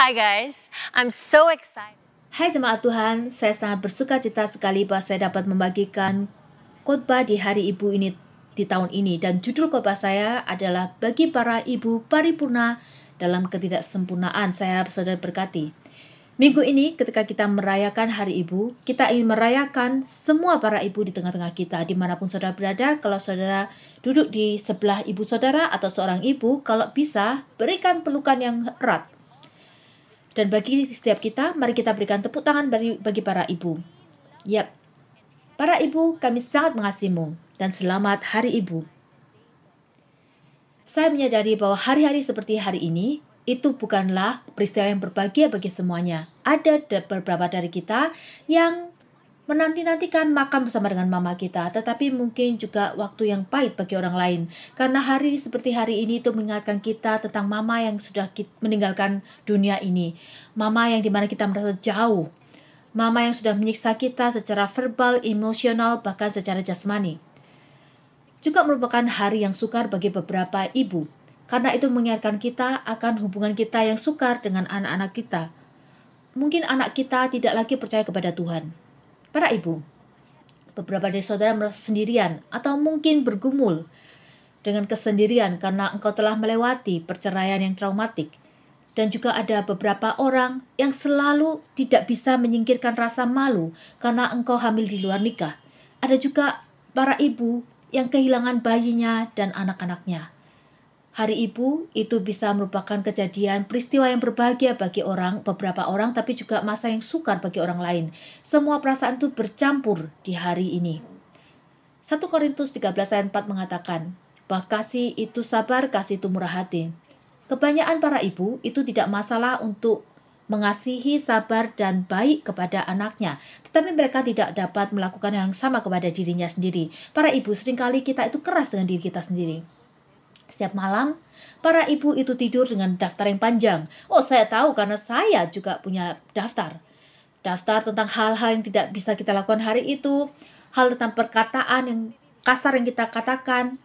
Hi guys, I'm so excited. Hai jemaat Tuhan, saya sangat bersuka cita sekali bahwa saya dapat membagikan khotbah di hari Ibu ini di tahun ini dan judul khotbah saya adalah bagi para ibu paripurna dalam ketidaksempurnaan. Saya harap saudara berkati. Minggu ini ketika kita merayakan Hari Ibu, kita ingin merayakan semua para ibu di tengah-tengah kita dimanapun saudara berada. Kalau saudara duduk di sebelah ibu saudara atau seorang ibu, kalau bisa berikan pelukan yang erat dan bagi setiap kita, mari kita berikan tepuk tangan bagi, bagi para ibu. Yap, para ibu, kami sangat mengasihimu dan selamat Hari Ibu. Saya menyadari bahwa hari-hari seperti hari ini itu bukanlah peristiwa yang berbahagia bagi semuanya. Ada beberapa dari kita yang menanti-nantikan makan bersama dengan mama kita, tetapi mungkin juga waktu yang pahit bagi orang lain. Karena hari seperti hari ini itu mengingatkan kita tentang mama yang sudah meninggalkan dunia ini. Mama yang dimana kita merasa jauh. Mama yang sudah menyiksa kita secara verbal, emosional, bahkan secara jasmani. Juga merupakan hari yang sukar bagi beberapa ibu. Karena itu mengingatkan kita akan hubungan kita yang sukar dengan anak-anak kita. Mungkin anak kita tidak lagi percaya kepada Tuhan Para ibu, beberapa dari saudara merasa sendirian atau mungkin bergumul dengan kesendirian karena engkau telah melewati perceraian yang traumatik. Dan juga ada beberapa orang yang selalu tidak bisa menyingkirkan rasa malu karena engkau hamil di luar nikah. Ada juga para ibu yang kehilangan bayinya dan anak-anaknya. Hari Ibu itu bisa merupakan kejadian peristiwa yang berbahagia bagi orang, beberapa orang, tapi juga masa yang sukar bagi orang lain. Semua perasaan itu bercampur di hari ini. 1 Korintus 13 ayat 4 mengatakan, Bah kasih itu sabar, kasih itu murah hati. Kebanyakan para ibu itu tidak masalah untuk mengasihi, sabar, dan baik kepada anaknya. Tetapi mereka tidak dapat melakukan yang sama kepada dirinya sendiri. Para ibu seringkali kita itu keras dengan diri kita sendiri setiap malam, para ibu itu tidur dengan daftar yang panjang. Oh, saya tahu karena saya juga punya daftar. Daftar tentang hal-hal yang tidak bisa kita lakukan hari itu, hal tentang perkataan yang kasar yang kita katakan,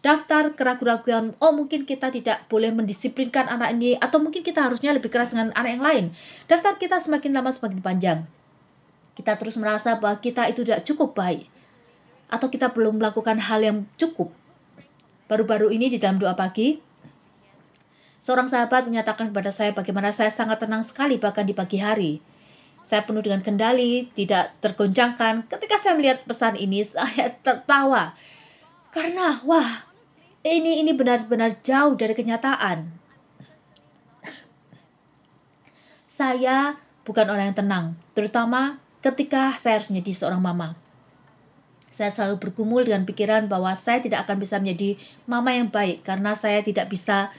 daftar keraguan-keraguan, oh mungkin kita tidak boleh mendisiplinkan anak ini, atau mungkin kita harusnya lebih keras dengan anak yang lain. Daftar kita semakin lama semakin panjang. Kita terus merasa bahwa kita itu tidak cukup baik, atau kita belum melakukan hal yang cukup. Baru-baru ini di dalam doa pagi, seorang sahabat menyatakan kepada saya bagaimana saya sangat tenang sekali bahkan di pagi hari. Saya penuh dengan kendali, tidak tergoncangkan. Ketika saya melihat pesan ini, saya tertawa. Karena, wah, ini ini benar-benar jauh dari kenyataan. Saya bukan orang yang tenang, terutama ketika saya harus menjadi seorang mama. Saya selalu bergumul dengan pikiran bahwa saya tidak akan bisa menjadi mama yang baik karena saya tidak bisa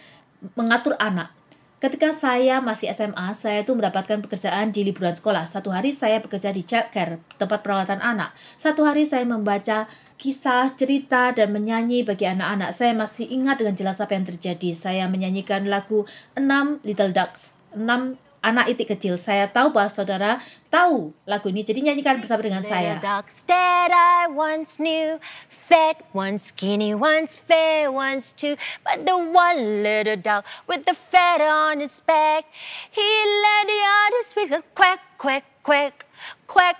mengatur anak. Ketika saya masih SMA, saya itu mendapatkan pekerjaan di liburan sekolah. Satu hari saya bekerja di childcare, tempat perawatan anak. Satu hari saya membaca kisah, cerita, dan menyanyi bagi anak-anak. Saya masih ingat dengan jelas apa yang terjadi. Saya menyanyikan lagu 6 Little Ducks, 6 anak itik kecil. Saya tahu bahwa saudara tahu lagu ini, jadi nyanyikan bersama dengan saya. quack, quack,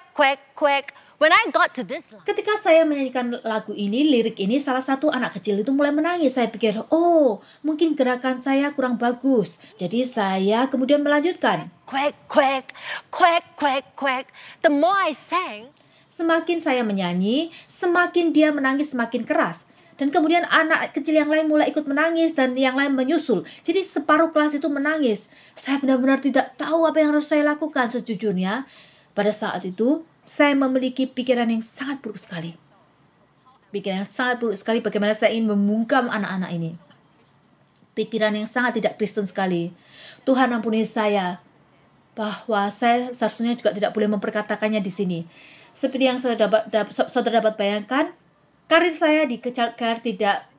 quack. When I got to this line, Ketika saya menyanyikan lagu ini, lirik ini, salah satu anak kecil itu mulai menangis. Saya pikir, oh, mungkin gerakan saya kurang bagus. Jadi saya kemudian melanjutkan. Quack, quack, quack, quack, quack. The more I sang, semakin saya menyanyi, semakin dia menangis semakin keras. Dan kemudian anak kecil yang lain mulai ikut menangis dan yang lain menyusul. Jadi separuh kelas itu menangis. Saya benar-benar tidak tahu apa yang harus saya lakukan sejujurnya. Pada saat itu, saya memiliki pikiran yang sangat buruk sekali. Pikiran yang sangat buruk sekali bagaimana saya ingin membungkam anak-anak ini. Pikiran yang sangat tidak Kristen sekali. Tuhan ampuni saya bahwa saya seharusnya juga tidak boleh memperkatakannya di sini. Seperti yang saudara dapat, saudara dapat bayangkan, karir saya di kecakar tidak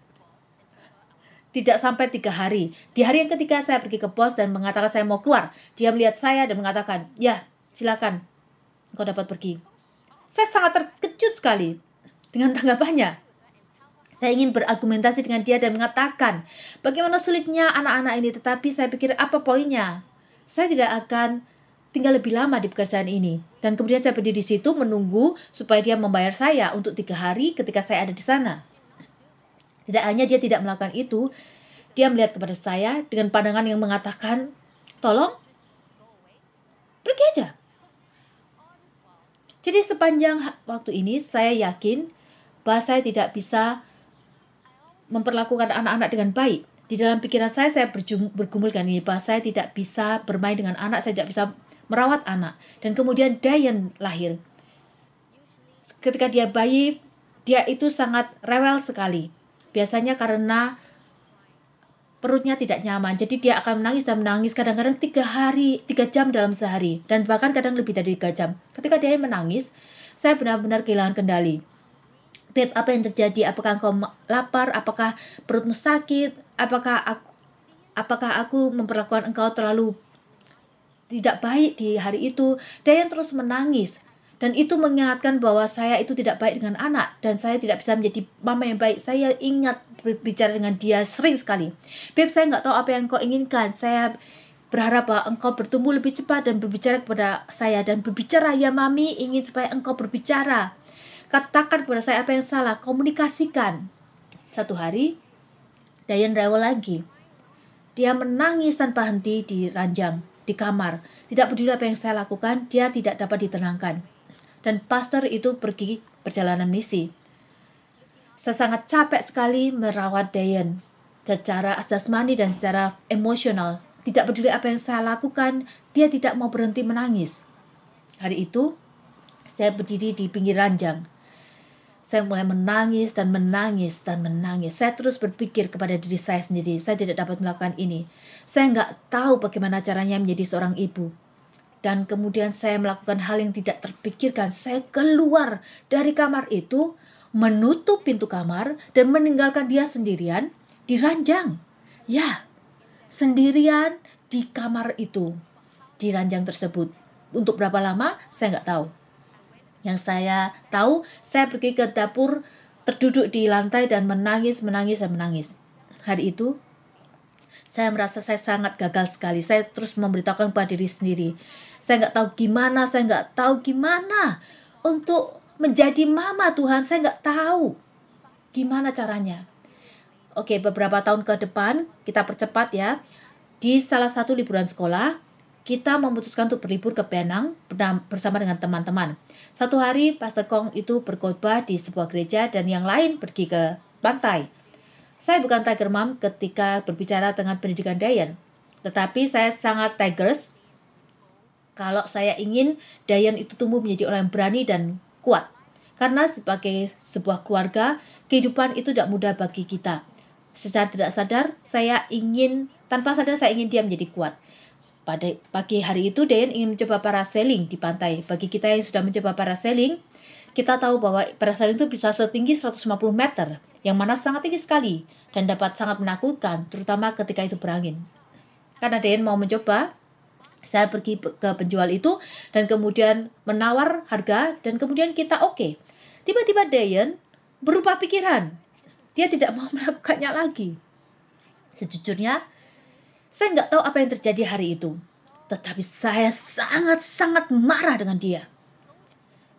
tidak sampai tiga hari. Di hari yang ketiga saya pergi ke bos dan mengatakan saya mau keluar. Dia melihat saya dan mengatakan, ya silakan engkau dapat pergi. Saya sangat terkejut sekali dengan tanggapannya. Saya ingin berargumentasi dengan dia dan mengatakan bagaimana sulitnya anak-anak ini, tetapi saya pikir apa poinnya? Saya tidak akan tinggal lebih lama di pekerjaan ini. Dan kemudian saya berdiri di situ menunggu supaya dia membayar saya untuk tiga hari ketika saya ada di sana. Tidak hanya dia tidak melakukan itu, dia melihat kepada saya dengan pandangan yang mengatakan, tolong, pergi aja. Jadi sepanjang waktu ini saya yakin bahwa saya tidak bisa memperlakukan anak-anak dengan baik. Di dalam pikiran saya, saya bergumul dengan ini bahwa saya tidak bisa bermain dengan anak, saya tidak bisa merawat anak. Dan kemudian Dayan lahir. Ketika dia bayi, dia itu sangat rewel sekali. Biasanya karena perutnya tidak nyaman. Jadi dia akan menangis dan menangis kadang-kadang tiga hari, tiga jam dalam sehari. Dan bahkan kadang lebih dari tiga jam. Ketika dia menangis, saya benar-benar kehilangan kendali. Beb, apa yang terjadi? Apakah kau lapar? Apakah perutmu sakit? Apakah aku, apakah aku memperlakukan engkau terlalu tidak baik di hari itu? dia yang terus menangis dan itu mengingatkan bahwa saya itu tidak baik dengan anak dan saya tidak bisa menjadi mama yang baik. Saya ingat berbicara dengan dia sering sekali. Beb, saya nggak tahu apa yang kau inginkan. Saya berharap bahwa engkau bertumbuh lebih cepat dan berbicara kepada saya dan berbicara ya mami ingin supaya engkau berbicara. Katakan kepada saya apa yang salah, komunikasikan. Satu hari, Dayan rewel lagi. Dia menangis tanpa henti di ranjang, di kamar. Tidak peduli apa yang saya lakukan, dia tidak dapat ditenangkan dan pastor itu pergi perjalanan misi. Saya sangat capek sekali merawat Dayan secara jasmani dan secara emosional. Tidak peduli apa yang saya lakukan, dia tidak mau berhenti menangis. Hari itu, saya berdiri di pinggir ranjang. Saya mulai menangis dan menangis dan menangis. Saya terus berpikir kepada diri saya sendiri, saya tidak dapat melakukan ini. Saya nggak tahu bagaimana caranya menjadi seorang ibu. Dan kemudian saya melakukan hal yang tidak terpikirkan. Saya keluar dari kamar itu, menutup pintu kamar, dan meninggalkan dia sendirian di ranjang. Ya, sendirian di kamar itu, di ranjang tersebut. Untuk berapa lama, saya nggak tahu. Yang saya tahu, saya pergi ke dapur, terduduk di lantai dan menangis, menangis, dan menangis. Hari itu, saya merasa saya sangat gagal sekali. Saya terus memberitahukan kepada diri sendiri. Saya nggak tahu gimana, saya nggak tahu gimana untuk menjadi mama Tuhan. Saya nggak tahu gimana caranya. Oke, beberapa tahun ke depan kita percepat ya. Di salah satu liburan sekolah, kita memutuskan untuk berlibur ke Penang bersama dengan teman-teman. Satu hari Pastor Kong itu berkhotbah di sebuah gereja dan yang lain pergi ke pantai. Saya bukan Tiger Mom ketika berbicara dengan pendidikan Dayan, tetapi saya sangat Tigers kalau saya ingin Dayan itu tumbuh menjadi orang yang berani dan kuat. Karena sebagai sebuah keluarga, kehidupan itu tidak mudah bagi kita. Secara tidak sadar, saya ingin, tanpa sadar saya ingin dia menjadi kuat. Pada pagi hari itu, Dayan ingin mencoba parasailing di pantai. Bagi kita yang sudah mencoba parasailing, kita tahu bahwa parasailing itu bisa setinggi 150 meter yang mana sangat tinggi sekali dan dapat sangat menakutkan, terutama ketika itu berangin. Karena Dean mau mencoba, saya pergi ke penjual itu dan kemudian menawar harga dan kemudian kita oke. Okay. Tiba-tiba Dean berubah pikiran. Dia tidak mau melakukannya lagi. Sejujurnya, saya nggak tahu apa yang terjadi hari itu. Tetapi saya sangat-sangat marah dengan dia.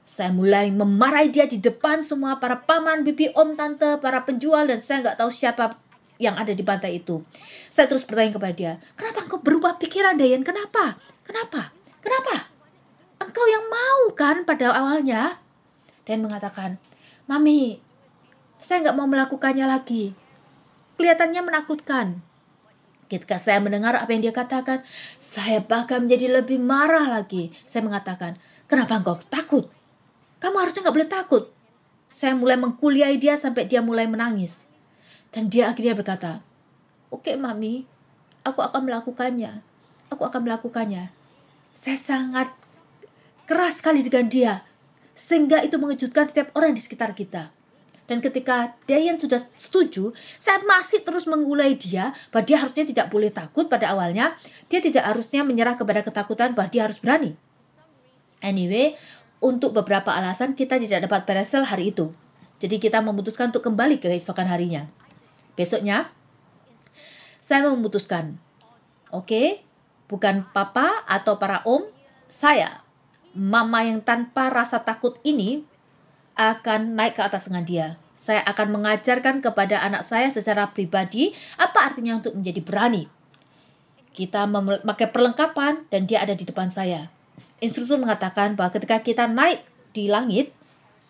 Saya mulai memarahi dia di depan semua para paman, bibi, om, tante, para penjual, dan saya nggak tahu siapa yang ada di pantai itu. Saya terus bertanya kepada dia, kenapa engkau berubah pikiran Dayan? Kenapa? Kenapa? Kenapa? Engkau yang mau kan pada awalnya? Dan mengatakan, Mami, saya nggak mau melakukannya lagi. Kelihatannya menakutkan. Ketika saya mendengar apa yang dia katakan, saya bahkan menjadi lebih marah lagi. Saya mengatakan, kenapa engkau takut? Kamu harusnya nggak boleh takut. Saya mulai mengkuliahi dia sampai dia mulai menangis. Dan dia akhirnya berkata, Oke okay, mami, aku akan melakukannya. Aku akan melakukannya. Saya sangat keras sekali dengan dia. Sehingga itu mengejutkan setiap orang di sekitar kita. Dan ketika Dayan sudah setuju, saya masih terus mengulai dia bahwa dia harusnya tidak boleh takut pada awalnya. Dia tidak harusnya menyerah kepada ketakutan bahwa dia harus berani. Anyway, untuk beberapa alasan kita tidak dapat beresel hari itu. Jadi kita memutuskan untuk kembali ke keesokan harinya. Besoknya, saya memutuskan, oke, okay, bukan papa atau para om, saya, mama yang tanpa rasa takut ini akan naik ke atas dengan dia. Saya akan mengajarkan kepada anak saya secara pribadi apa artinya untuk menjadi berani. Kita memakai perlengkapan dan dia ada di depan saya instruktur mengatakan bahwa ketika kita naik di langit,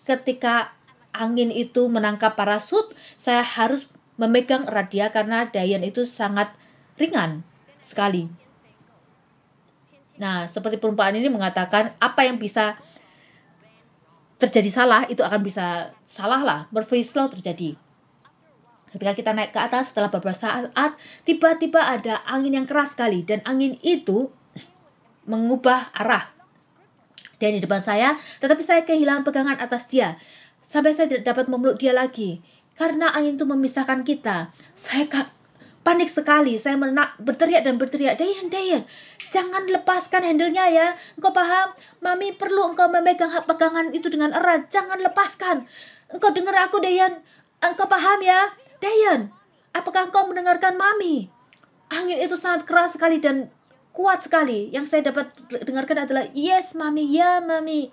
ketika angin itu menangkap parasut, saya harus memegang radia karena Dayan itu sangat ringan sekali. Nah, seperti perumpamaan ini mengatakan apa yang bisa terjadi salah itu akan bisa salah lah, Murphy's terjadi. Ketika kita naik ke atas setelah beberapa saat, tiba-tiba ada angin yang keras sekali dan angin itu mengubah arah dia di depan saya, tetapi saya kehilangan pegangan atas dia. Sampai saya tidak dapat memeluk dia lagi. Karena angin itu memisahkan kita. Saya panik sekali. Saya menak, berteriak dan berteriak. Dayan, Dayan, jangan lepaskan handlenya ya. Engkau paham? Mami perlu engkau memegang pegangan itu dengan erat. Jangan lepaskan. Engkau dengar aku, Dayan. Engkau paham ya? Dayan, apakah engkau mendengarkan Mami? Angin itu sangat keras sekali dan kuat sekali. Yang saya dapat dengarkan adalah yes mami, ya mami.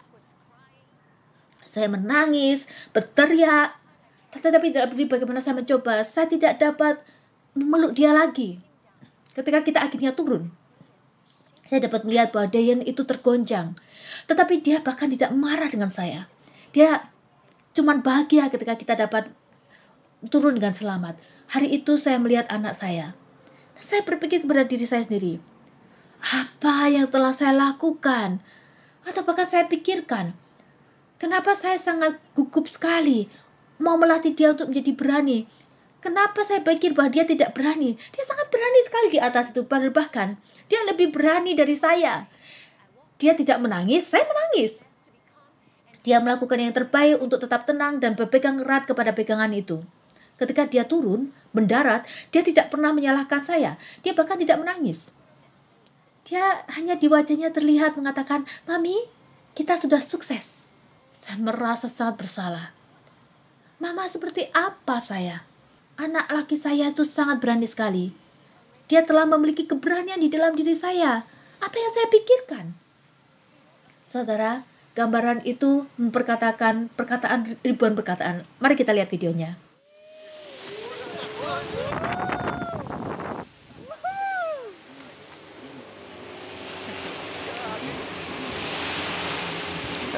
Saya menangis, berteriak, tetapi tidak peduli bagaimana saya mencoba, saya tidak dapat memeluk dia lagi. Ketika kita akhirnya turun, saya dapat melihat bahwa Dayan itu tergonjang Tetapi dia bahkan tidak marah dengan saya. Dia cuman bahagia ketika kita dapat turun dengan selamat. Hari itu saya melihat anak saya. Saya berpikir kepada diri saya sendiri, apa yang telah saya lakukan? Atau bahkan saya pikirkan, kenapa saya sangat gugup sekali mau melatih dia untuk menjadi berani? Kenapa saya pikir bahwa dia tidak berani? Dia sangat berani sekali di atas itu, bahkan dia lebih berani dari saya. Dia tidak menangis, saya menangis. Dia melakukan yang terbaik untuk tetap tenang dan berpegang erat kepada pegangan itu. Ketika dia turun, mendarat, dia tidak pernah menyalahkan saya. Dia bahkan tidak menangis. Dia hanya di wajahnya terlihat mengatakan, Mami, kita sudah sukses. Saya merasa sangat bersalah. Mama seperti apa saya? Anak laki saya itu sangat berani sekali. Dia telah memiliki keberanian di dalam diri saya. Apa yang saya pikirkan? Saudara, gambaran itu memperkatakan perkataan ribuan perkataan. Mari kita lihat videonya.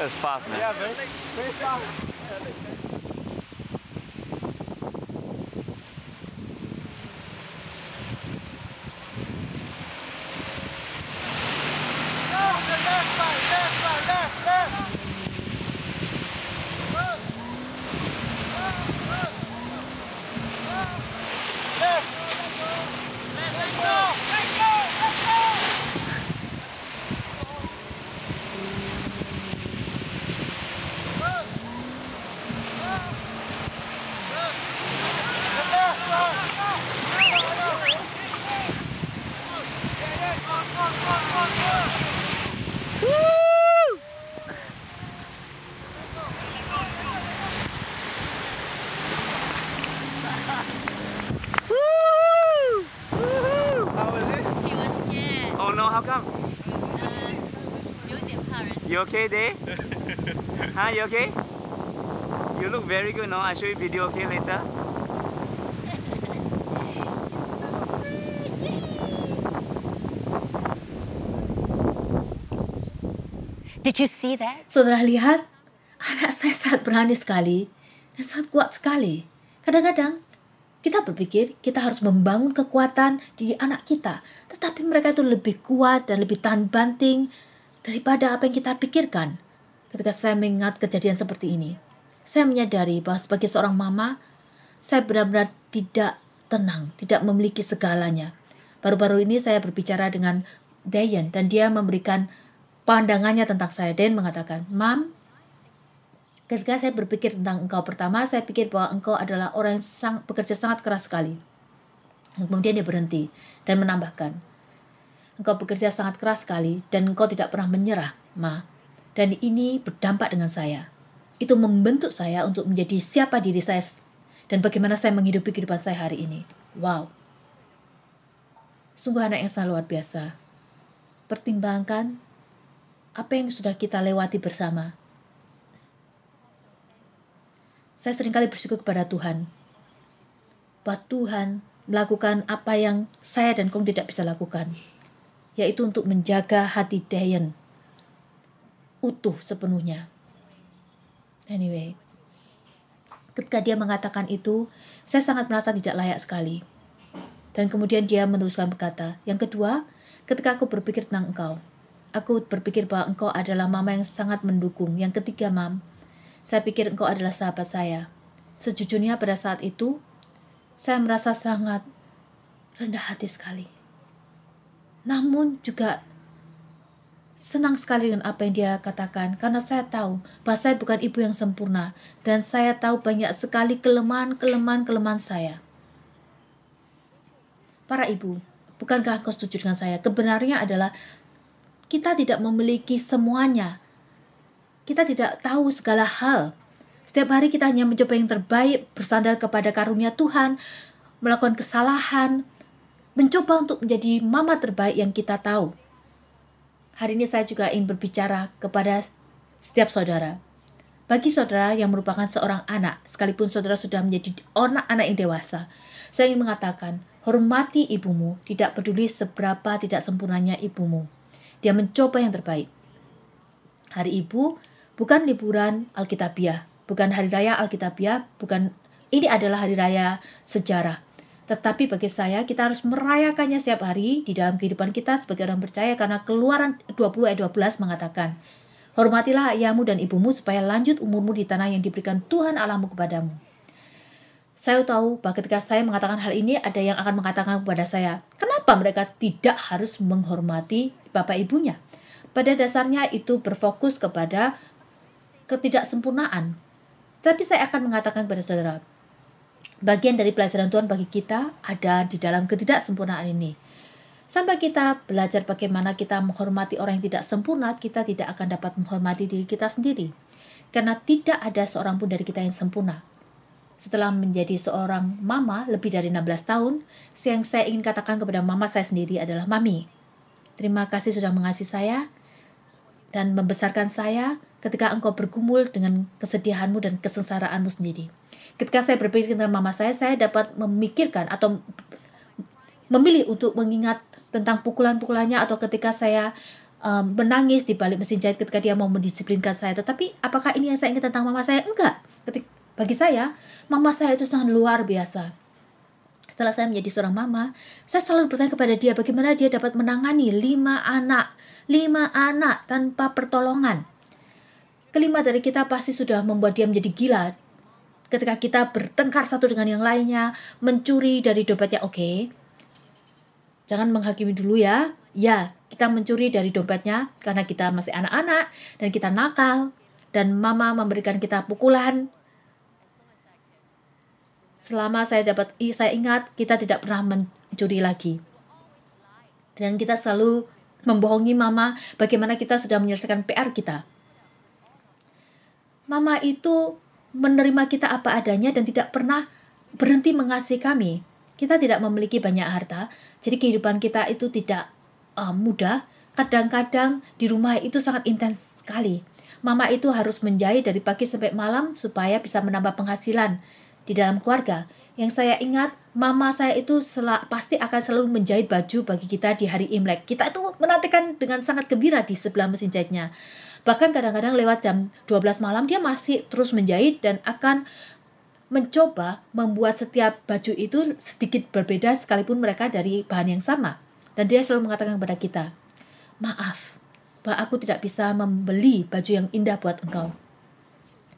as possible. Yeah, man. okay there? huh, you okay? You look very good, no? I'll show you video, okay, later? Did you see that? Saudara lihat, anak saya sangat berani sekali dan sangat kuat sekali. Kadang-kadang kita berpikir kita harus membangun kekuatan di anak kita, tetapi mereka itu lebih kuat dan lebih tahan banting daripada apa yang kita pikirkan. Ketika saya mengingat kejadian seperti ini, saya menyadari bahwa sebagai seorang mama, saya benar-benar tidak tenang, tidak memiliki segalanya. Baru-baru ini saya berbicara dengan Dayan dan dia memberikan pandangannya tentang saya. Dayan mengatakan, Mam, ketika saya berpikir tentang engkau pertama, saya pikir bahwa engkau adalah orang yang sang, bekerja sangat keras sekali. kemudian dia berhenti dan menambahkan, Engkau bekerja sangat keras sekali dan engkau tidak pernah menyerah, Ma. Dan ini berdampak dengan saya. Itu membentuk saya untuk menjadi siapa diri saya dan bagaimana saya menghidupi kehidupan saya hari ini. Wow. Sungguh anak yang sangat luar biasa. Pertimbangkan apa yang sudah kita lewati bersama. Saya seringkali bersyukur kepada Tuhan. Bahwa Tuhan melakukan apa yang saya dan Kong tidak bisa lakukan yaitu untuk menjaga hati Dayan utuh sepenuhnya. Anyway, ketika dia mengatakan itu, saya sangat merasa tidak layak sekali. Dan kemudian dia meneruskan berkata, yang kedua, ketika aku berpikir tentang engkau, aku berpikir bahwa engkau adalah mama yang sangat mendukung. Yang ketiga, mam, saya pikir engkau adalah sahabat saya. Sejujurnya pada saat itu, saya merasa sangat rendah hati sekali namun juga senang sekali dengan apa yang dia katakan karena saya tahu bahwa saya bukan ibu yang sempurna dan saya tahu banyak sekali kelemahan-kelemahan-kelemahan saya. Para ibu, bukankah kau setuju dengan saya? Kebenarnya adalah kita tidak memiliki semuanya. Kita tidak tahu segala hal. Setiap hari kita hanya mencoba yang terbaik, bersandar kepada karunia Tuhan, melakukan kesalahan, mencoba untuk menjadi mama terbaik yang kita tahu. Hari ini saya juga ingin berbicara kepada setiap saudara. Bagi saudara yang merupakan seorang anak, sekalipun saudara sudah menjadi orang anak yang dewasa, saya ingin mengatakan, hormati ibumu, tidak peduli seberapa tidak sempurnanya ibumu. Dia mencoba yang terbaik. Hari ibu bukan liburan Alkitabiah, bukan hari raya Alkitabiah, bukan ini adalah hari raya sejarah. Tetapi bagi saya, kita harus merayakannya setiap hari di dalam kehidupan kita sebagai orang percaya karena keluaran 20 ayat 12 mengatakan, Hormatilah ayahmu dan ibumu supaya lanjut umurmu di tanah yang diberikan Tuhan Allahmu kepadamu. Saya tahu bahwa ketika saya mengatakan hal ini, ada yang akan mengatakan kepada saya, kenapa mereka tidak harus menghormati bapak ibunya? Pada dasarnya itu berfokus kepada ketidaksempurnaan. Tapi saya akan mengatakan kepada saudara, Bagian dari pelajaran Tuhan bagi kita ada di dalam ketidaksempurnaan ini. Sampai kita belajar bagaimana kita menghormati orang yang tidak sempurna, kita tidak akan dapat menghormati diri kita sendiri. Karena tidak ada seorang pun dari kita yang sempurna. Setelah menjadi seorang mama lebih dari 16 tahun, yang saya ingin katakan kepada mama saya sendiri adalah Mami. Terima kasih sudah mengasihi saya dan membesarkan saya ketika engkau bergumul dengan kesedihanmu dan kesengsaraanmu sendiri. Ketika saya berpikir tentang mama saya, saya dapat memikirkan atau memilih untuk mengingat tentang pukulan-pukulannya atau ketika saya um, menangis di balik mesin jahit ketika dia mau mendisiplinkan saya. Tetapi apakah ini yang saya ingat tentang mama saya? Enggak. Ketika, bagi saya, mama saya itu sangat luar biasa. Setelah saya menjadi seorang mama, saya selalu bertanya kepada dia bagaimana dia dapat menangani lima anak, lima anak tanpa pertolongan. Kelima dari kita pasti sudah membuat dia menjadi gila ketika kita bertengkar satu dengan yang lainnya, mencuri dari dompetnya, oke. Okay. Jangan menghakimi dulu ya. Ya, kita mencuri dari dompetnya karena kita masih anak-anak dan kita nakal dan mama memberikan kita pukulan. Selama saya dapat saya ingat kita tidak pernah mencuri lagi. Dan kita selalu membohongi mama bagaimana kita sudah menyelesaikan PR kita. Mama itu menerima kita apa adanya dan tidak pernah berhenti mengasihi kami. Kita tidak memiliki banyak harta, jadi kehidupan kita itu tidak uh, mudah. Kadang-kadang di rumah itu sangat intens sekali. Mama itu harus menjahit dari pagi sampai malam supaya bisa menambah penghasilan di dalam keluarga. Yang saya ingat, mama saya itu sel- pasti akan selalu menjahit baju bagi kita di hari Imlek. Kita itu menantikan dengan sangat gembira di sebelah mesin jahitnya. Bahkan kadang-kadang lewat jam 12 malam dia masih terus menjahit dan akan mencoba membuat setiap baju itu sedikit berbeda sekalipun mereka dari bahan yang sama. Dan dia selalu mengatakan kepada kita, maaf, bahwa aku tidak bisa membeli baju yang indah buat engkau.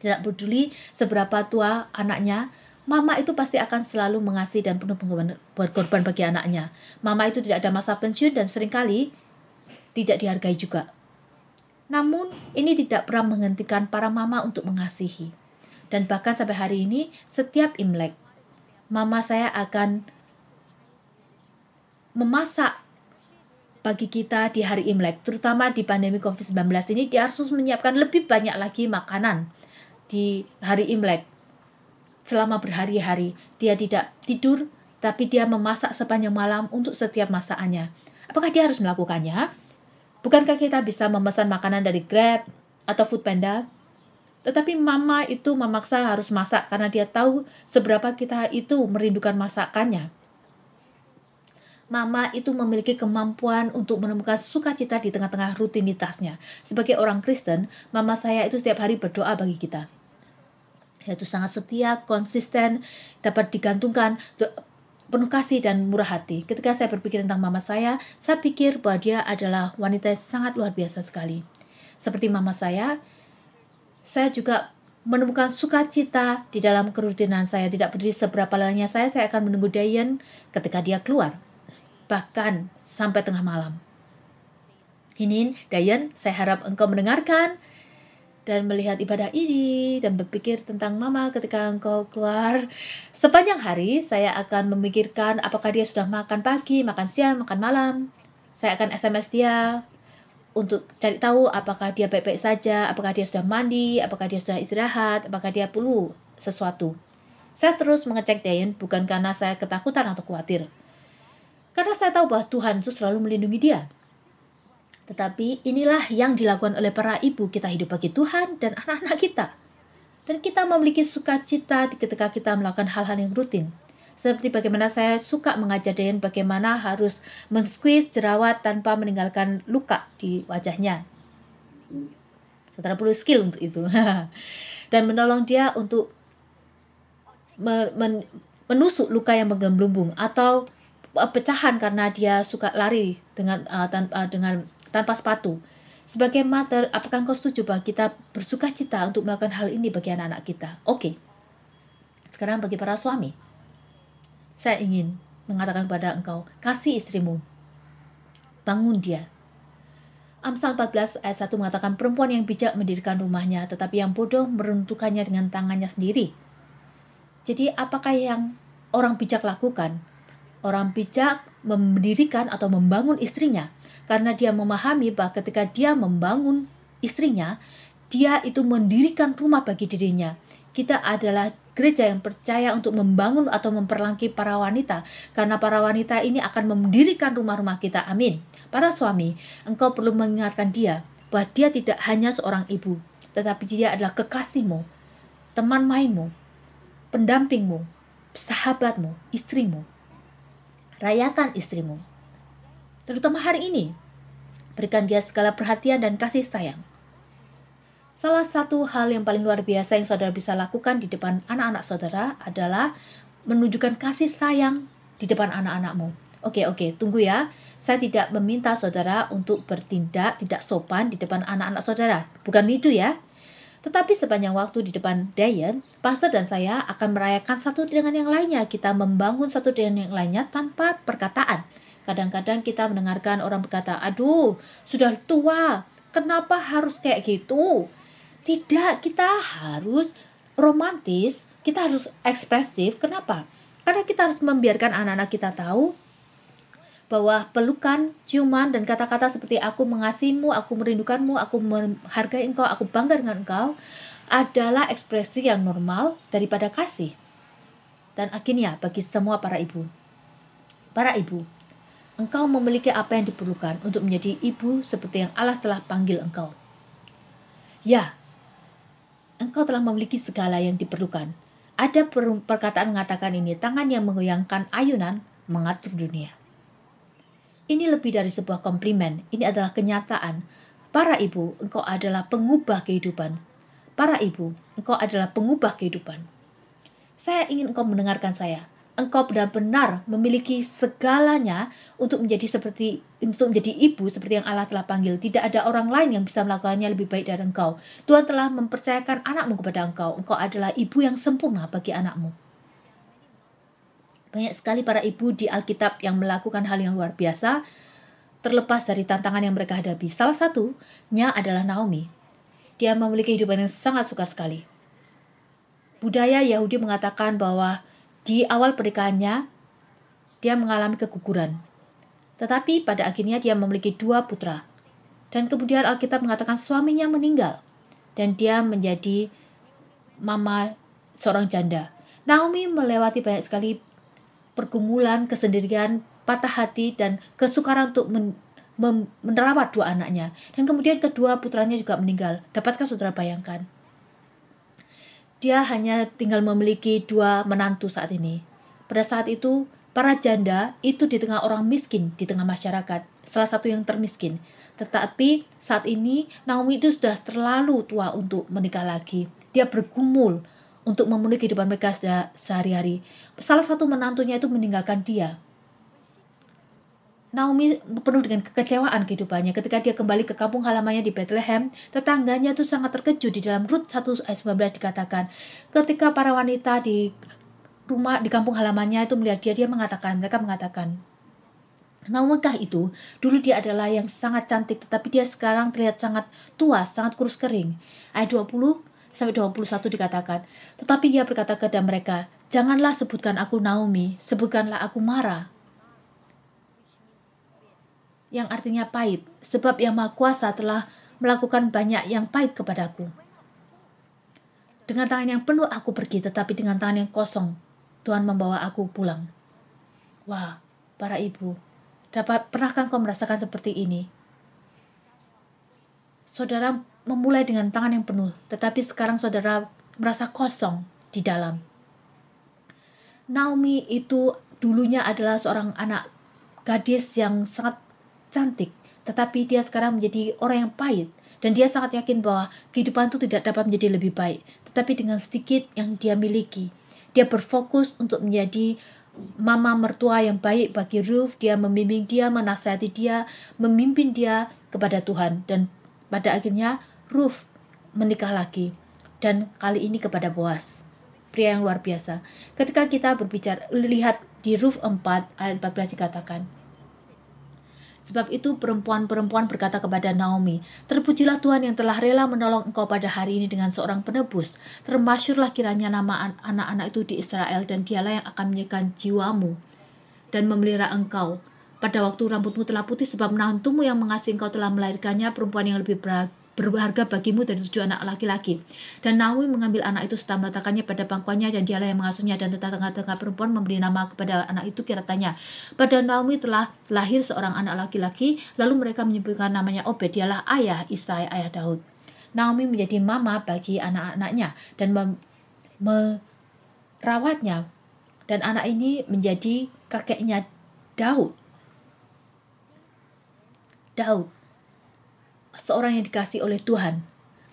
Tidak peduli seberapa tua anaknya, mama itu pasti akan selalu mengasihi dan penuh berkorban bagi anaknya. Mama itu tidak ada masa pensiun dan seringkali tidak dihargai juga. Namun, ini tidak pernah menghentikan para mama untuk mengasihi. Dan bahkan sampai hari ini, setiap Imlek, mama saya akan memasak bagi kita di hari Imlek, terutama di pandemi COVID-19 ini, dia harus menyiapkan lebih banyak lagi makanan di hari Imlek. Selama berhari-hari, dia tidak tidur, tapi dia memasak sepanjang malam untuk setiap masakannya. Apakah dia harus melakukannya? Bukankah kita bisa memesan makanan dari Grab atau Foodpanda? Tetapi mama itu memaksa harus masak karena dia tahu seberapa kita itu merindukan masakannya. Mama itu memiliki kemampuan untuk menemukan sukacita di tengah-tengah rutinitasnya. Sebagai orang Kristen, mama saya itu setiap hari berdoa bagi kita. Yaitu sangat setia, konsisten, dapat digantungkan penuh kasih dan murah hati. Ketika saya berpikir tentang mama saya, saya pikir bahwa dia adalah wanita yang sangat luar biasa sekali. Seperti mama saya, saya juga menemukan sukacita di dalam kerutinan saya. Tidak peduli seberapa lelahnya saya, saya akan menunggu Dayan ketika dia keluar. Bahkan sampai tengah malam. Hinin, Dayan, saya harap engkau mendengarkan dan melihat ibadah ini dan berpikir tentang mama ketika engkau keluar. Sepanjang hari saya akan memikirkan apakah dia sudah makan pagi, makan siang, makan malam. Saya akan SMS dia untuk cari tahu apakah dia baik-baik saja, apakah dia sudah mandi, apakah dia sudah istirahat, apakah dia perlu sesuatu. Saya terus mengecek Dayan bukan karena saya ketakutan atau khawatir. Karena saya tahu bahwa Tuhan itu selalu melindungi dia. Tetapi inilah yang dilakukan oleh para ibu. Kita hidup bagi Tuhan dan anak-anak kita. Dan kita memiliki sukacita ketika kita melakukan hal-hal yang rutin. Seperti bagaimana saya suka mengajar Dean bagaimana harus men jerawat tanpa meninggalkan luka di wajahnya. Saudara perlu skill untuk itu. dan menolong dia untuk menusuk luka yang menggelembung atau e, pecahan karena dia suka lari dengan uh, e, tanpa, uh, e, dengan tanpa sepatu. Sebagai mater apakah engkau setuju bahwa kita bersuka cita untuk melakukan hal ini bagi anak-anak kita? Oke. Okay. Sekarang bagi para suami. Saya ingin mengatakan kepada engkau, kasih istrimu. Bangun dia. Amsal 14 ayat 1 mengatakan perempuan yang bijak mendirikan rumahnya, tetapi yang bodoh meruntuhkannya dengan tangannya sendiri. Jadi apakah yang orang bijak lakukan? Orang bijak mendirikan atau membangun istrinya, karena dia memahami bahwa ketika dia membangun istrinya, dia itu mendirikan rumah bagi dirinya. Kita adalah gereja yang percaya untuk membangun atau memperlangki para wanita karena para wanita ini akan mendirikan rumah-rumah kita. Amin. Para suami, engkau perlu mengingatkan dia bahwa dia tidak hanya seorang ibu, tetapi dia adalah kekasihmu, teman mainmu, pendampingmu, sahabatmu, istrimu. Rayakan istrimu terutama hari ini. Berikan dia segala perhatian dan kasih sayang. Salah satu hal yang paling luar biasa yang saudara bisa lakukan di depan anak-anak saudara adalah menunjukkan kasih sayang di depan anak-anakmu. Oke, oke, tunggu ya. Saya tidak meminta saudara untuk bertindak tidak sopan di depan anak-anak saudara. Bukan itu ya. Tetapi sepanjang waktu di depan Dayan, pastor dan saya akan merayakan satu dengan yang lainnya. Kita membangun satu dengan yang lainnya tanpa perkataan Kadang-kadang kita mendengarkan orang berkata, aduh sudah tua, kenapa harus kayak gitu? Tidak, kita harus romantis, kita harus ekspresif. Kenapa? Karena kita harus membiarkan anak-anak kita tahu bahwa pelukan, ciuman, dan kata-kata seperti aku mengasihimu, aku merindukanmu, aku menghargai engkau, aku bangga dengan engkau adalah ekspresi yang normal daripada kasih. Dan akhirnya bagi semua para ibu, para ibu, engkau memiliki apa yang diperlukan untuk menjadi ibu seperti yang Allah telah panggil engkau. Ya, engkau telah memiliki segala yang diperlukan. Ada perkataan mengatakan ini, tangan yang mengoyangkan ayunan mengatur dunia. Ini lebih dari sebuah komplimen, ini adalah kenyataan. Para ibu, engkau adalah pengubah kehidupan. Para ibu, engkau adalah pengubah kehidupan. Saya ingin engkau mendengarkan saya engkau benar-benar memiliki segalanya untuk menjadi seperti untuk menjadi ibu seperti yang Allah telah panggil. Tidak ada orang lain yang bisa melakukannya lebih baik dari engkau. Tuhan telah mempercayakan anakmu kepada engkau. Engkau adalah ibu yang sempurna bagi anakmu. Banyak sekali para ibu di Alkitab yang melakukan hal yang luar biasa terlepas dari tantangan yang mereka hadapi. Salah satunya adalah Naomi. Dia memiliki kehidupan yang sangat sukar sekali. Budaya Yahudi mengatakan bahwa di awal pernikahannya, dia mengalami keguguran. Tetapi pada akhirnya dia memiliki dua putra. Dan kemudian Alkitab mengatakan suaminya meninggal. Dan dia menjadi mama seorang janda. Naomi melewati banyak sekali pergumulan, kesendirian, patah hati, dan kesukaran untuk men menerawat dua anaknya. Dan kemudian kedua putranya juga meninggal. Dapatkah saudara bayangkan? Dia hanya tinggal memiliki dua menantu saat ini. Pada saat itu, para janda itu di tengah orang miskin, di tengah masyarakat, salah satu yang termiskin. Tetapi saat ini Naomi itu sudah terlalu tua untuk menikah lagi. Dia bergumul untuk memenuhi kehidupan mereka sehari-hari. Salah satu menantunya itu meninggalkan dia Naomi penuh dengan kekecewaan kehidupannya ketika dia kembali ke kampung halamannya di Bethlehem. Tetangganya itu sangat terkejut di dalam Rut 1 ayat 19 dikatakan, ketika para wanita di rumah di kampung halamannya itu melihat dia, dia mengatakan, mereka mengatakan, Naomakah itu, dulu dia adalah yang sangat cantik, tetapi dia sekarang terlihat sangat tua, sangat kurus kering. Ayat 20 sampai 21 dikatakan, Tetapi dia berkata kepada mereka, Janganlah sebutkan aku Naomi, sebutkanlah aku Mara, yang artinya pahit, sebab Yang Maha Kuasa telah melakukan banyak yang pahit kepadaku. Dengan tangan yang penuh aku pergi, tetapi dengan tangan yang kosong, Tuhan membawa aku pulang. Wah, para ibu, dapat pernahkah kau merasakan seperti ini? Saudara memulai dengan tangan yang penuh, tetapi sekarang saudara merasa kosong di dalam. Naomi itu dulunya adalah seorang anak gadis yang sangat cantik, tetapi dia sekarang menjadi orang yang pahit dan dia sangat yakin bahwa kehidupan itu tidak dapat menjadi lebih baik, tetapi dengan sedikit yang dia miliki. Dia berfokus untuk menjadi mama mertua yang baik bagi Ruth, dia membimbing dia, menasihati dia, memimpin dia kepada Tuhan dan pada akhirnya Ruth menikah lagi dan kali ini kepada Boas pria yang luar biasa. Ketika kita berbicara lihat di Ruth 4 ayat 14 dikatakan, Sebab itu perempuan-perempuan berkata kepada Naomi, Terpujilah Tuhan yang telah rela menolong engkau pada hari ini dengan seorang penebus. Termasyurlah kiranya nama anak-anak itu di Israel dan dialah yang akan menyekan jiwamu dan memelihara engkau. Pada waktu rambutmu telah putih sebab menantumu yang mengasihi engkau telah melahirkannya perempuan yang lebih berat berharga bagimu dari tujuh anak laki-laki. Dan Naomi mengambil anak itu setelah meletakkannya pada pangkuannya dan dialah yang mengasuhnya dan tetangga-tetangga perempuan memberi nama kepada anak itu kiratanya. Pada Naomi telah lahir seorang anak laki-laki, lalu mereka menyebutkan namanya Obed, dialah ayah Isai, ayah Daud. Naomi menjadi mama bagi anak-anaknya dan merawatnya dan anak ini menjadi kakeknya Daud. Daud seorang yang dikasih oleh Tuhan,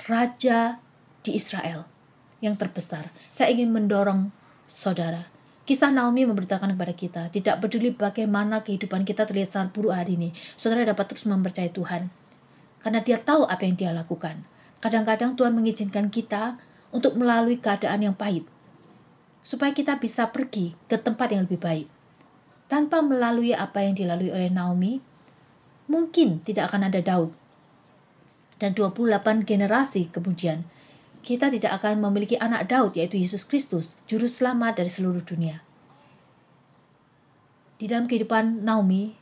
raja di Israel yang terbesar. Saya ingin mendorong saudara. Kisah Naomi memberitakan kepada kita, tidak peduli bagaimana kehidupan kita terlihat sangat buruk hari ini, saudara dapat terus mempercayai Tuhan. Karena dia tahu apa yang dia lakukan. Kadang-kadang Tuhan mengizinkan kita untuk melalui keadaan yang pahit. Supaya kita bisa pergi ke tempat yang lebih baik. Tanpa melalui apa yang dilalui oleh Naomi, mungkin tidak akan ada Daud dan 28 generasi kemudian, kita tidak akan memiliki anak Daud yaitu Yesus Kristus, juru selamat dari seluruh dunia. Di dalam kehidupan Naomi,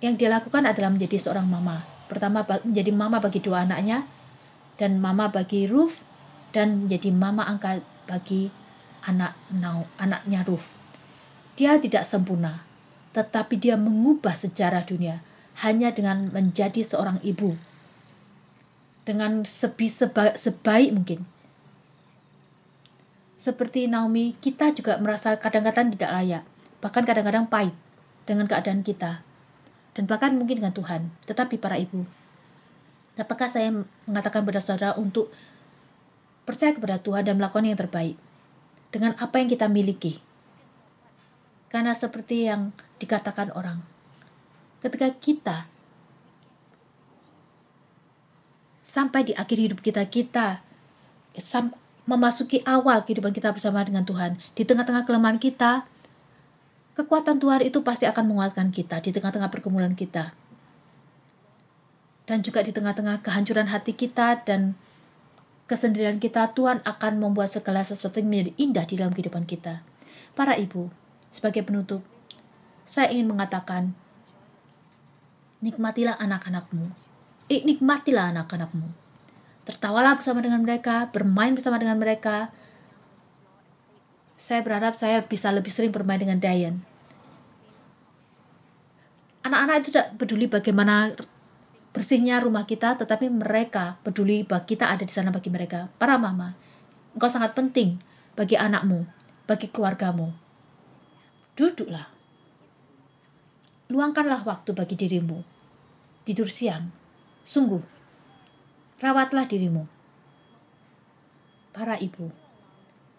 yang dia lakukan adalah menjadi seorang mama. Pertama menjadi mama bagi dua anaknya dan mama bagi Ruth dan menjadi mama angkat bagi anak anaknya Ruth. Dia tidak sempurna, tetapi dia mengubah sejarah dunia hanya dengan menjadi seorang ibu dengan seba, sebaik mungkin. Seperti Naomi, kita juga merasa kadang-kadang tidak layak, bahkan kadang-kadang pahit dengan keadaan kita, dan bahkan mungkin dengan Tuhan. Tetapi para ibu, apakah saya mengatakan kepada saudara untuk percaya kepada Tuhan dan melakukan yang terbaik dengan apa yang kita miliki? Karena seperti yang dikatakan orang, ketika kita sampai di akhir hidup kita kita memasuki awal kehidupan kita bersama dengan Tuhan. Di tengah-tengah kelemahan kita, kekuatan Tuhan itu pasti akan menguatkan kita di tengah-tengah pergumulan kita. Dan juga di tengah-tengah kehancuran hati kita dan kesendirian kita, Tuhan akan membuat segala sesuatu yang menjadi indah di dalam kehidupan kita. Para ibu, sebagai penutup, saya ingin mengatakan, nikmatilah anak-anakmu Eh, nikmatilah anak-anakmu. Tertawalah bersama dengan mereka, bermain bersama dengan mereka. Saya berharap saya bisa lebih sering bermain dengan Dayan. Anak-anak itu tidak peduli bagaimana bersihnya rumah kita, tetapi mereka peduli bahwa kita ada di sana bagi mereka. Para mama, engkau sangat penting bagi anakmu, bagi keluargamu. Duduklah. Luangkanlah waktu bagi dirimu. Tidur siang, Sungguh, rawatlah dirimu. Para ibu,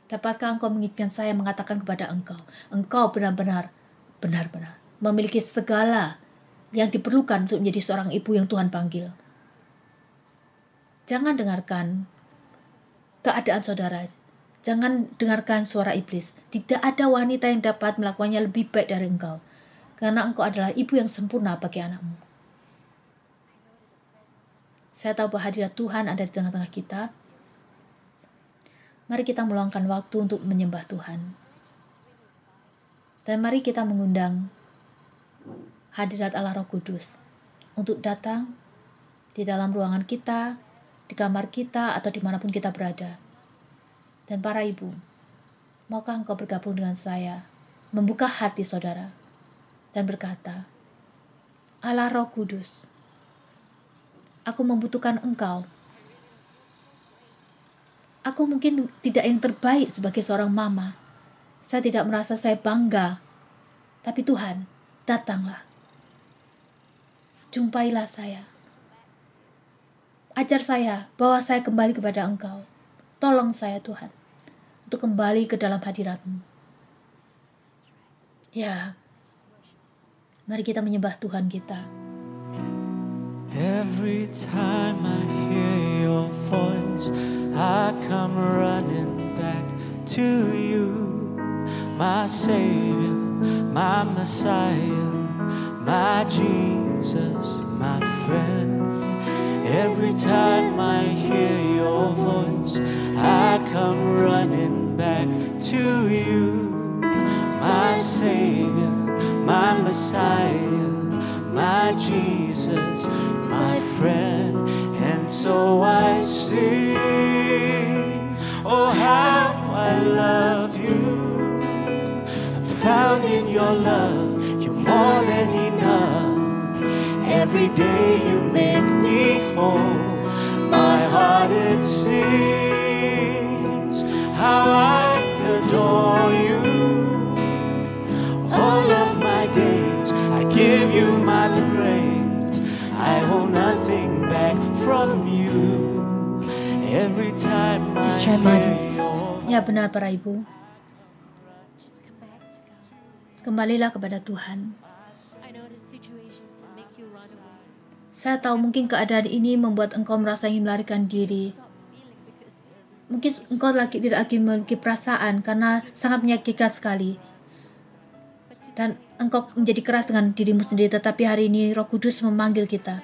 dapatkah engkau mengizinkan saya mengatakan kepada engkau, engkau benar-benar, benar-benar memiliki segala yang diperlukan untuk menjadi seorang ibu yang Tuhan panggil. Jangan dengarkan keadaan saudara, jangan dengarkan suara iblis. Tidak ada wanita yang dapat melakukannya lebih baik dari engkau, karena engkau adalah ibu yang sempurna bagi anakmu. Saya tahu bahwa hadirat Tuhan ada di tengah-tengah kita. Mari kita meluangkan waktu untuk menyembah Tuhan. Dan mari kita mengundang hadirat Allah Roh Kudus untuk datang di dalam ruangan kita, di kamar kita, atau dimanapun kita berada. Dan para ibu, maukah engkau bergabung dengan saya, membuka hati saudara, dan berkata, Allah Roh Kudus, Aku membutuhkan engkau. Aku mungkin tidak yang terbaik sebagai seorang mama. Saya tidak merasa saya bangga. Tapi Tuhan, datanglah. Jumpailah saya. Ajar saya bahwa saya kembali kepada Engkau. Tolong saya Tuhan untuk kembali ke dalam hadiratmu. Ya, mari kita menyembah Tuhan kita. Every time I hear your voice, I come running back to you, my Savior, my Messiah, my Jesus, my friend. Every time I hear your voice, I come running back to you, my Savior, my Messiah my Jesus, my friend, and so I sing. Oh, how I love you. I'm found in your love, you're more than enough. Every day you make me whole, my heart it sings. How I adore you all of my days. I give you my praise. I hold nothing back from you. Every time Just Ya benar para ibu. Kembalilah kepada Tuhan. Saya tahu mungkin keadaan ini membuat engkau merasa ingin melarikan diri. Mungkin engkau lagi tidak lagi memiliki perasaan karena sangat menyakitkan sekali dan engkau menjadi keras dengan dirimu sendiri, tetapi hari ini Roh Kudus memanggil kita.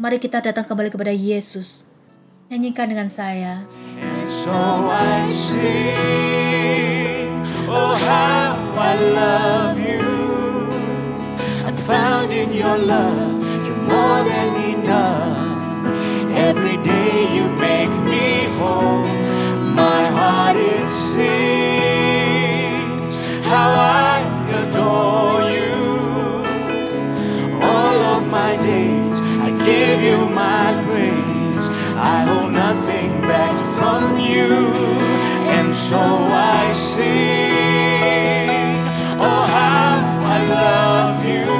Mari kita datang kembali kepada Yesus. Nyanyikan dengan saya. Every day so I sing. Oh, how I love you.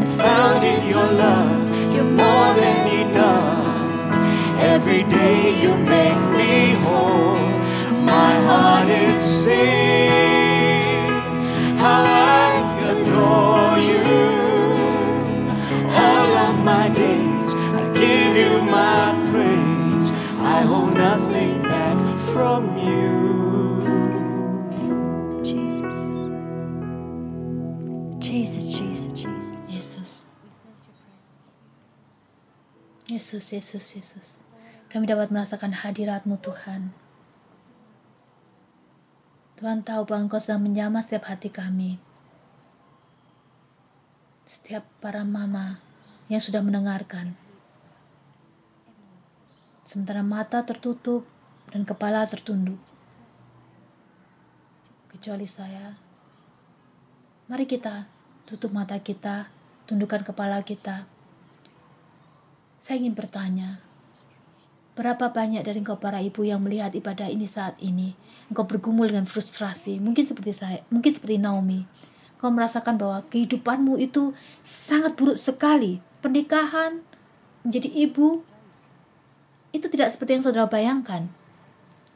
I'm found in your love, you're more than enough. Every day you make me whole. My heart is singing. Jesus, Jesus, Jesus. Yesus. Yesus, Yesus, Yesus. Kami dapat merasakan hadiratmu Tuhan. Tuhan tahu bahwa engkau sedang menjamah setiap hati kami. Setiap para mama yang sudah mendengarkan. Sementara mata tertutup dan kepala tertunduk. Kecuali saya. Mari kita tutup mata kita, tundukkan kepala kita. Saya ingin bertanya, berapa banyak dari engkau para ibu yang melihat ibadah ini saat ini? Engkau bergumul dengan frustrasi, mungkin seperti saya, mungkin seperti Naomi. Kau merasakan bahwa kehidupanmu itu sangat buruk sekali. Pernikahan, menjadi ibu, itu tidak seperti yang saudara bayangkan.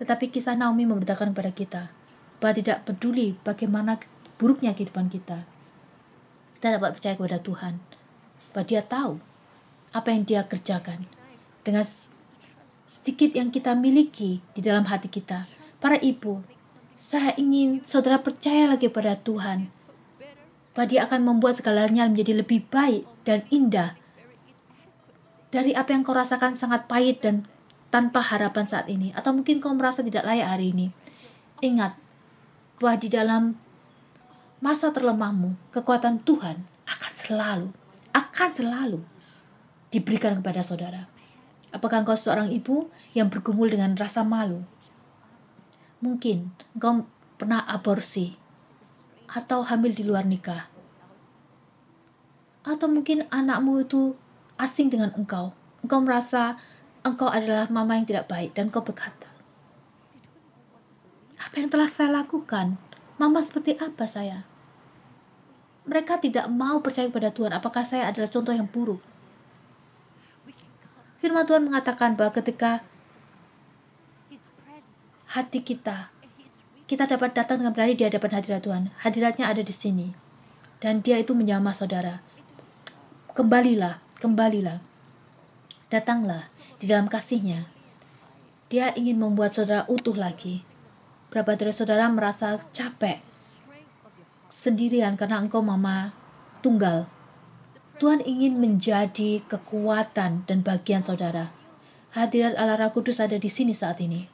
Tetapi kisah Naomi memberitakan kepada kita bahwa tidak peduli bagaimana buruknya kehidupan kita, kita dapat percaya kepada Tuhan. Bahwa dia tahu apa yang dia kerjakan. Dengan sedikit yang kita miliki di dalam hati kita. Para ibu, saya ingin saudara percaya lagi pada Tuhan. Bahwa dia akan membuat segalanya menjadi lebih baik dan indah. Dari apa yang kau rasakan sangat pahit dan tanpa harapan saat ini. Atau mungkin kau merasa tidak layak hari ini. Ingat, bahwa di dalam masa terlemahmu, kekuatan Tuhan akan selalu, akan selalu diberikan kepada saudara. Apakah engkau seorang ibu yang bergumul dengan rasa malu? Mungkin engkau pernah aborsi atau hamil di luar nikah. Atau mungkin anakmu itu asing dengan engkau. Engkau merasa engkau adalah mama yang tidak baik dan kau berkata, apa yang telah saya lakukan? Mama seperti apa saya? Mereka tidak mau percaya kepada Tuhan. Apakah saya adalah contoh yang buruk? Firman Tuhan mengatakan bahwa ketika hati kita, kita dapat datang dengan berani di hadapan hadirat Tuhan. Hadiratnya ada di sini. Dan dia itu menyamar saudara. Kembalilah, kembalilah. Datanglah di dalam kasihnya. Dia ingin membuat saudara utuh lagi. Berapa dari saudara merasa capek sendirian karena engkau mama tunggal. Tuhan ingin menjadi kekuatan dan bagian saudara. Hadirat Allah Raja Kudus ada di sini saat ini.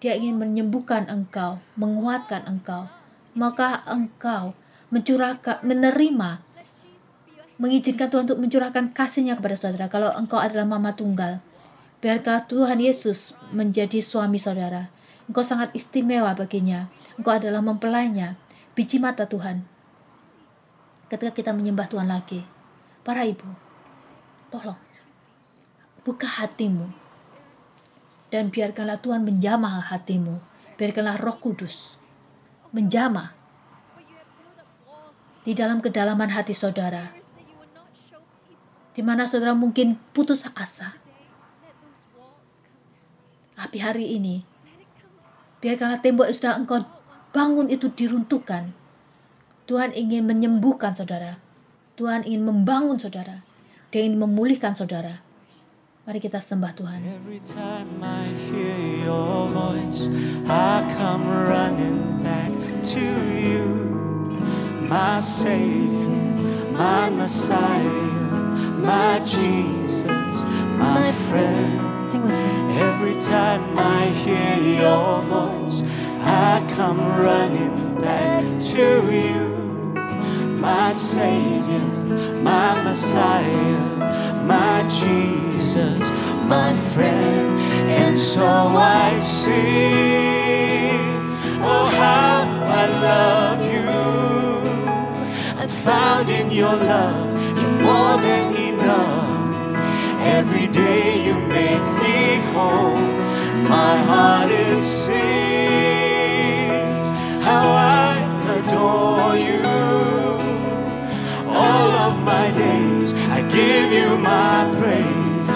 Dia ingin menyembuhkan engkau, menguatkan engkau. Maka engkau mencurahkan, menerima, mengizinkan Tuhan untuk mencurahkan kasihnya kepada saudara. Kalau engkau adalah mama tunggal, biarlah Tuhan Yesus menjadi suami saudara. Engkau sangat istimewa baginya. Engkau adalah mempelainya, biji mata Tuhan. Ketika kita menyembah Tuhan lagi, para ibu, tolong buka hatimu dan biarkanlah Tuhan menjamah hatimu. Biarkanlah Roh Kudus menjamah di dalam kedalaman hati saudara. Di mana saudara mungkin putus asa. Tapi hari ini Biarkanlah tembok yang sudah engkau bangun itu diruntuhkan. Tuhan ingin menyembuhkan saudara. Tuhan ingin membangun saudara. Dia ingin memulihkan saudara. Mari kita sembah Tuhan. Sing with me. Every time I hear your voice, I come running back to you, my Savior, my Messiah, my Jesus, my friend. And so I sing, oh, how I love you. I'm found in your love, you're more than enough. Every day you make me whole. My heart it sings how I adore you. All of my days I give you my praise.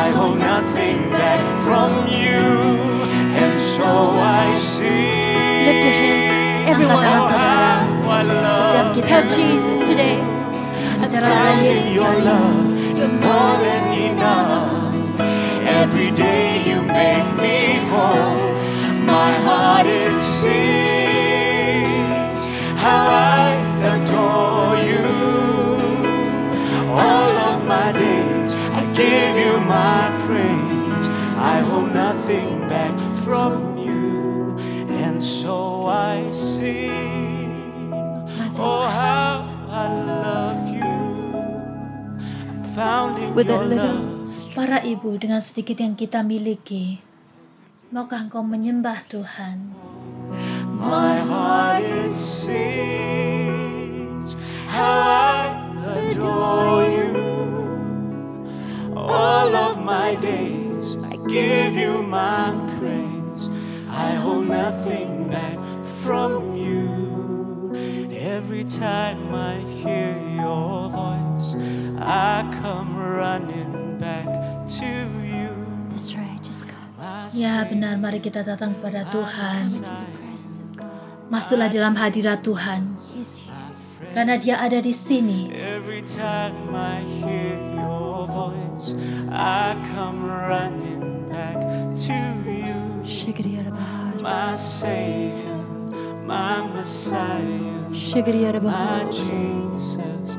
I hold nothing back from you, and so I sing. Lift your hands, everyone. how I love you. Jesus today. I'm dying your love. You're more than Every day you make me whole. My heart is sings how I adore you. All of my days I give you my praise. I hold nothing back from you, and so I sing. Oh how I love you. I'm found with that little. Para ibu, dengan sedikit yang kita miliki, maukah engkau menyembah Tuhan? My heart is sings how I adore you. All of my days I give you my praise. I hold nothing back from you. Every time I hear your voice. Ya benar, mari kita datang kepada Tuhan. Masuklah dalam hadirat Tuhan. Karena dia ada di sini. Every time My Savior, my Messiah, ya my Jesus.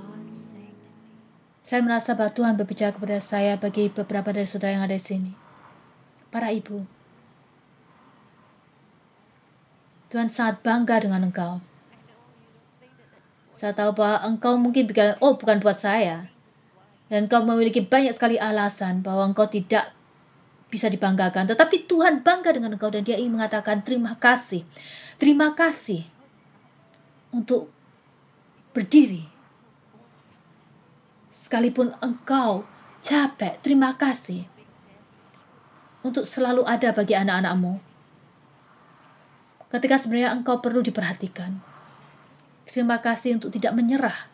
Saya merasa bahwa Tuhan berbicara kepada saya bagi beberapa dari saudara yang ada di sini. Para ibu, Tuhan sangat bangga dengan engkau. Saya tahu bahwa engkau mungkin berkata, oh bukan buat saya. Dan engkau memiliki banyak sekali alasan bahwa engkau tidak bisa dibanggakan. Tetapi Tuhan bangga dengan engkau dan dia ingin mengatakan terima kasih. Terima kasih untuk berdiri Sekalipun engkau capek, terima kasih untuk selalu ada bagi anak-anakmu. Ketika sebenarnya engkau perlu diperhatikan. Terima kasih untuk tidak menyerah.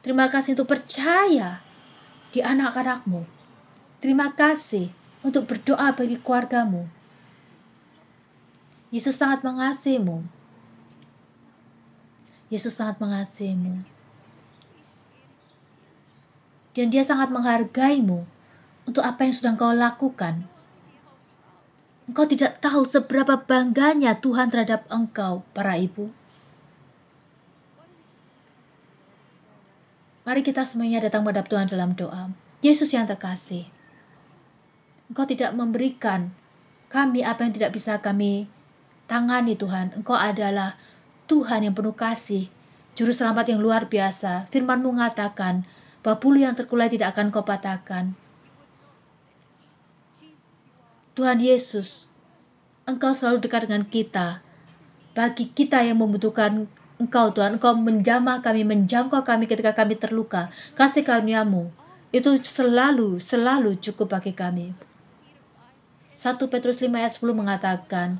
Terima kasih untuk percaya di anak-anakmu. Terima kasih untuk berdoa bagi keluargamu. Yesus sangat mengasihimu. Yesus sangat mengasihimu dan dia sangat menghargaimu untuk apa yang sudah kau lakukan. Engkau tidak tahu seberapa bangganya Tuhan terhadap engkau, para ibu. Mari kita semuanya datang kepada Tuhan dalam doa. Yesus yang terkasih, Engkau tidak memberikan kami apa yang tidak bisa kami tangani Tuhan. Engkau adalah Tuhan yang penuh kasih, juru selamat yang luar biasa. Firman-Mu mengatakan, bulu yang terkulai tidak akan kau patahkan. Tuhan Yesus, Engkau selalu dekat dengan kita. Bagi kita yang membutuhkan Engkau Tuhan, Engkau menjamah kami, menjangkau kami ketika kami terluka. Kasih karuniamu, itu selalu, selalu cukup bagi kami. 1 Petrus 5 ayat 10 mengatakan,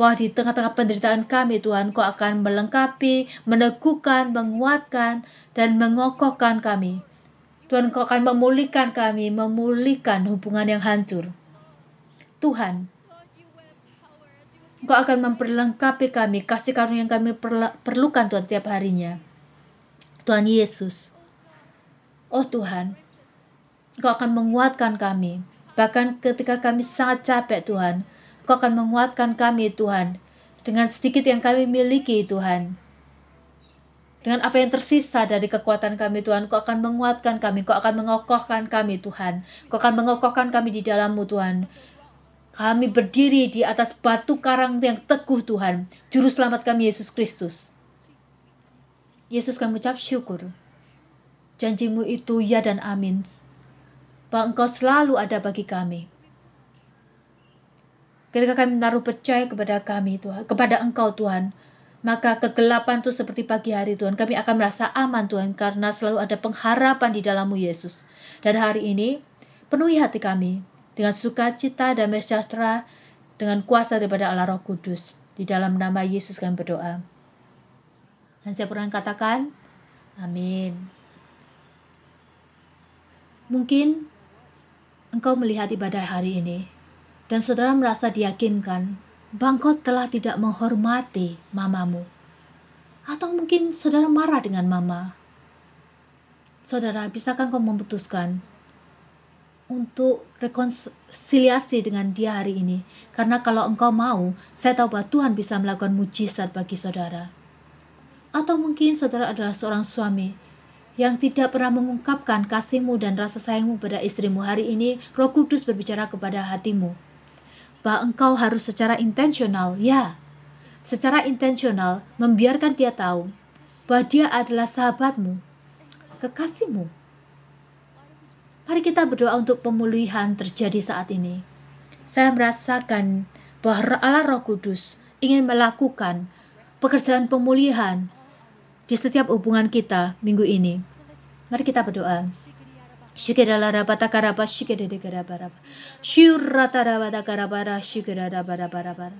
bahwa di tengah-tengah penderitaan kami Tuhan kau akan melengkapi, meneguhkan, menguatkan, dan mengokohkan kami. Tuhan Engkau akan memulihkan kami, memulihkan hubungan yang hancur. Tuhan, Engkau akan memperlengkapi kami, kasih karunia yang kami perlukan Tuhan tiap harinya. Tuhan Yesus, oh Tuhan, Engkau akan menguatkan kami, bahkan ketika kami sangat capek Tuhan, Engkau akan menguatkan kami Tuhan, dengan sedikit yang kami miliki Tuhan, dengan apa yang tersisa dari kekuatan kami Tuhan, Kau akan menguatkan kami, Kau akan mengokohkan kami Tuhan. Kau akan mengokohkan kami di dalammu Tuhan. Kami berdiri di atas batu karang yang teguh Tuhan. Juru selamat kami Yesus Kristus. Yesus kami ucap syukur. Janjimu itu ya dan amin. Bahwa engkau selalu ada bagi kami. Ketika kami menaruh percaya kepada kami Tuhan, kepada engkau Tuhan, maka kegelapan itu seperti pagi hari Tuhan. Kami akan merasa aman Tuhan karena selalu ada pengharapan di dalammu Yesus. Dan hari ini penuhi hati kami dengan sukacita dan sejahtera dengan kuasa daripada Allah Roh Kudus. Di dalam nama Yesus kami berdoa. Dan saya pernah katakan, amin. Mungkin engkau melihat ibadah hari ini dan saudara merasa diyakinkan Bangkot telah tidak menghormati mamamu. Atau mungkin saudara marah dengan mama. Saudara, bisakah kau memutuskan untuk rekonsiliasi dengan dia hari ini? Karena kalau engkau mau, saya tahu bahwa Tuhan bisa melakukan mujizat bagi saudara. Atau mungkin saudara adalah seorang suami yang tidak pernah mengungkapkan kasihmu dan rasa sayangmu pada istrimu hari ini, Roh Kudus berbicara kepada hatimu Pak, engkau harus secara intensional, ya. Secara intensional membiarkan dia tahu bahwa dia adalah sahabatmu, kekasihmu. Mari kita berdoa untuk pemulihan terjadi saat ini. Saya merasakan bahwa Allah Roh Kudus ingin melakukan pekerjaan pemulihan di setiap hubungan kita minggu ini. Mari kita berdoa. Shikiralarabatakara shikirikarabara. Shuratarabatakarabara shikirabarabarabara.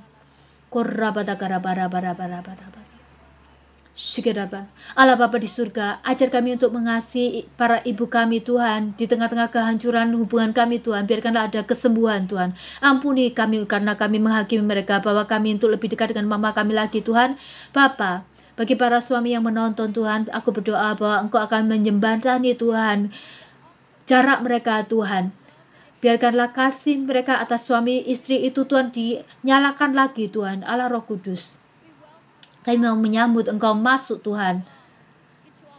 Korrabatakarabarabarabarabara. Shikiraba. Allah Bapa di surga, ajar kami untuk mengasihi para ibu kami Tuhan. Di tengah-tengah kehancuran hubungan kami Tuhan, biarkanlah ada kesembuhan Tuhan. Ampuni kami karena kami menghakimi mereka bahwa kami untuk lebih dekat dengan mama kami lagi Tuhan. Bapa, bagi para suami yang menonton Tuhan, aku berdoa bahwa Engkau akan menjembatani Tuhan jarak mereka Tuhan. Biarkanlah kasih mereka atas suami istri itu Tuhan dinyalakan lagi Tuhan Allah Roh Kudus. Kami mau menyambut Engkau masuk Tuhan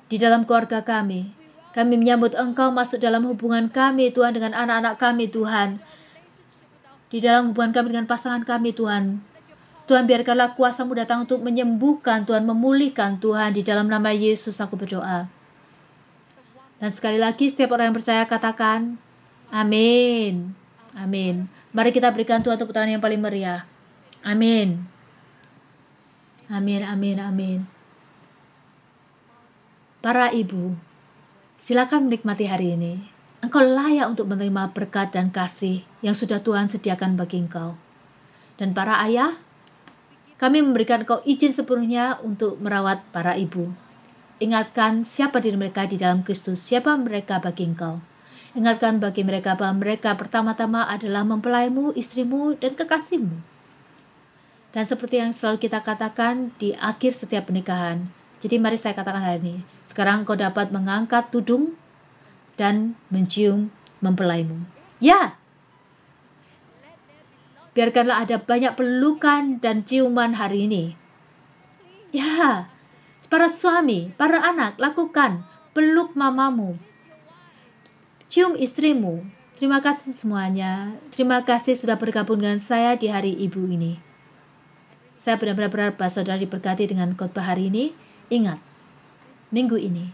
di dalam keluarga kami. Kami menyambut Engkau masuk dalam hubungan kami Tuhan dengan anak-anak kami Tuhan. Di dalam hubungan kami dengan pasangan kami Tuhan. Tuhan biarkanlah kuasamu datang untuk menyembuhkan Tuhan, memulihkan Tuhan di dalam nama Yesus aku berdoa. Dan sekali lagi setiap orang yang percaya katakan amin. Amin. Mari kita berikan Tuhan tepuk tangan yang paling meriah. Amin. Amin, amin, amin. Para ibu, silakan menikmati hari ini. Engkau layak untuk menerima berkat dan kasih yang sudah Tuhan sediakan bagi engkau. Dan para ayah, kami memberikan kau izin sepenuhnya untuk merawat para ibu. Ingatkan siapa diri mereka di dalam Kristus, siapa mereka bagi engkau. Ingatkan bagi mereka bahwa mereka pertama-tama adalah mempelaimu, istrimu, dan kekasihmu. Dan seperti yang selalu kita katakan di akhir setiap pernikahan, jadi mari saya katakan hari ini, sekarang kau dapat mengangkat tudung dan mencium mempelaimu. Ya, biarkanlah ada banyak pelukan dan ciuman hari ini. Ya, Para suami, para anak, lakukan. Peluk mamamu. Cium istrimu. Terima kasih semuanya. Terima kasih sudah bergabung dengan saya di hari ibu ini. Saya benar-benar berharap saudara diberkati dengan khotbah hari ini. Ingat, minggu ini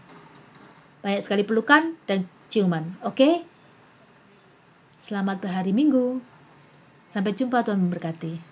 banyak sekali pelukan dan ciuman. Oke, okay? selamat berhari Minggu. Sampai jumpa, Tuhan memberkati.